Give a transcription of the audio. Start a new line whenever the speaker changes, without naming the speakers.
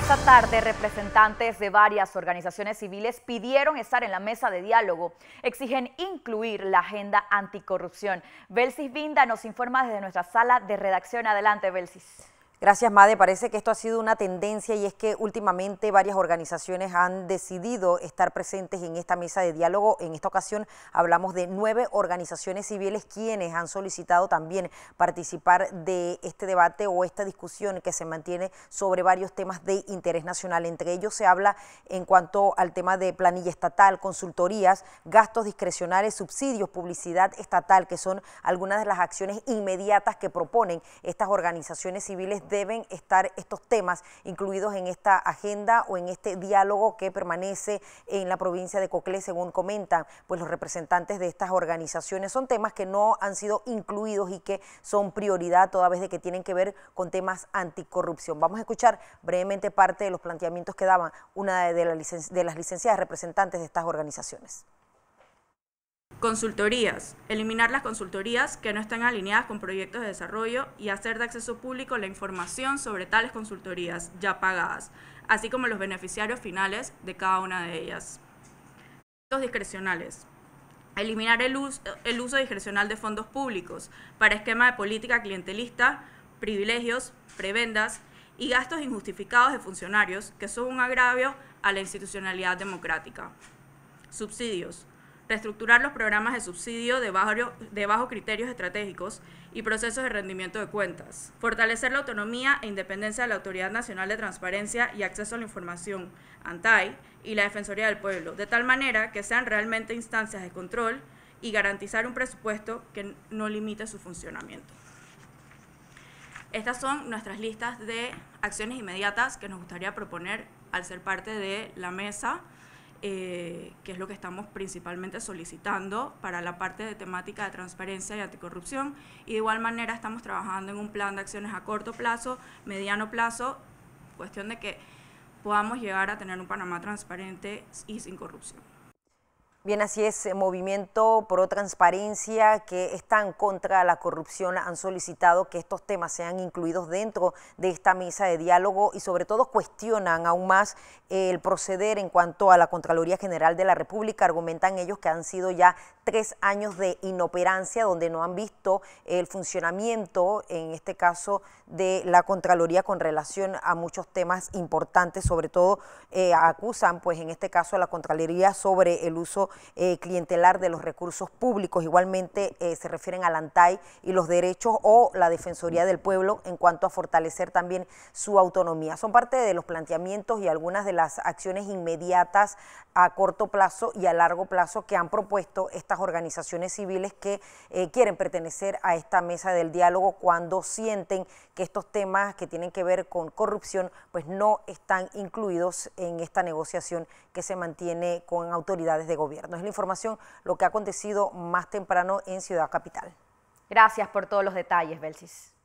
esta tarde, representantes de varias organizaciones civiles pidieron estar en la mesa de diálogo. Exigen incluir la agenda anticorrupción. Belsis Vinda nos informa desde nuestra sala de redacción. Adelante, Belsis. Gracias, Made. Parece que esto ha sido una tendencia y es que últimamente varias organizaciones han decidido estar presentes en esta mesa de diálogo. En esta ocasión hablamos de nueve organizaciones civiles quienes han solicitado también participar de este debate o esta discusión que se mantiene sobre varios temas de interés nacional. Entre ellos se habla en cuanto al tema de planilla estatal, consultorías, gastos discrecionales, subsidios, publicidad estatal, que son algunas de las acciones inmediatas que proponen estas organizaciones civiles deben estar estos temas incluidos en esta agenda o en este diálogo que permanece en la provincia de Coclé, según comentan pues los representantes de estas organizaciones. Son temas que no han sido incluidos y que son prioridad toda vez de que tienen que ver con temas anticorrupción. Vamos a escuchar brevemente parte de los planteamientos que daban una de las licenciadas representantes de estas organizaciones.
Consultorías. Eliminar las consultorías que no están alineadas con proyectos de desarrollo y hacer de acceso público la información sobre tales consultorías ya pagadas, así como los beneficiarios finales de cada una de ellas. Fondos discrecionales. Eliminar el uso, discrecional de fondos públicos para esquema de política clientelista, privilegios, prebendas y gastos injustificados de funcionarios, que son un agravio a la institucionalidad democrática. Subsidios reestructurar los programas de subsidio de, bajo, criterios estratégicos y procesos de rendimiento de cuentas, fortalecer la autonomía e independencia de la Autoridad Nacional de Transparencia y Acceso a la Información, ANTAI, y la Defensoría del Pueblo, de tal manera que sean realmente instancias de control y garantizar un presupuesto que no limite su funcionamiento. Estas son nuestras listas de acciones inmediatas que nos gustaría proponer al ser parte de la mesa eh, que es lo que estamos principalmente solicitando para la parte de temática de transparencia y anticorrupción. Y de igual manera estamos trabajando en un plan de acciones a corto plazo, mediano plazo, cuestión de que podamos llegar a tener un Panamá transparente y sin corrupción.
Bien, así es, eh, Movimiento Pro Transparencia, que están contra la corrupción, han solicitado que estos temas sean incluidos dentro de esta mesa de diálogo y sobre todo cuestionan aún más el proceder en cuanto a la Contraloría General de la República. Argumentan ellos que han sido ya tres años de inoperancia donde no han visto el funcionamiento, en este caso, de la Contraloría con relación a muchos temas importantes, sobre todo eh, acusan, pues en este caso, a la Contraloría sobre el uso eh, clientelar de los recursos públicos. Igualmente eh, se refieren a la ANTAI y los derechos o la Defensoría del Pueblo en cuanto a fortalecer también su autonomía. Son parte de los planteamientos y algunas de las acciones inmediatas a corto plazo y a largo plazo que han propuesto estas organizaciones civiles que eh, quieren pertenecer a esta mesa del diálogo cuando sienten que estos temas que tienen que ver con corrupción pues no están incluidos en esta negociación que se mantiene con autoridades de gobierno. No Es la información lo que ha acontecido más temprano en Ciudad Capital. Gracias por todos los detalles, Belsis.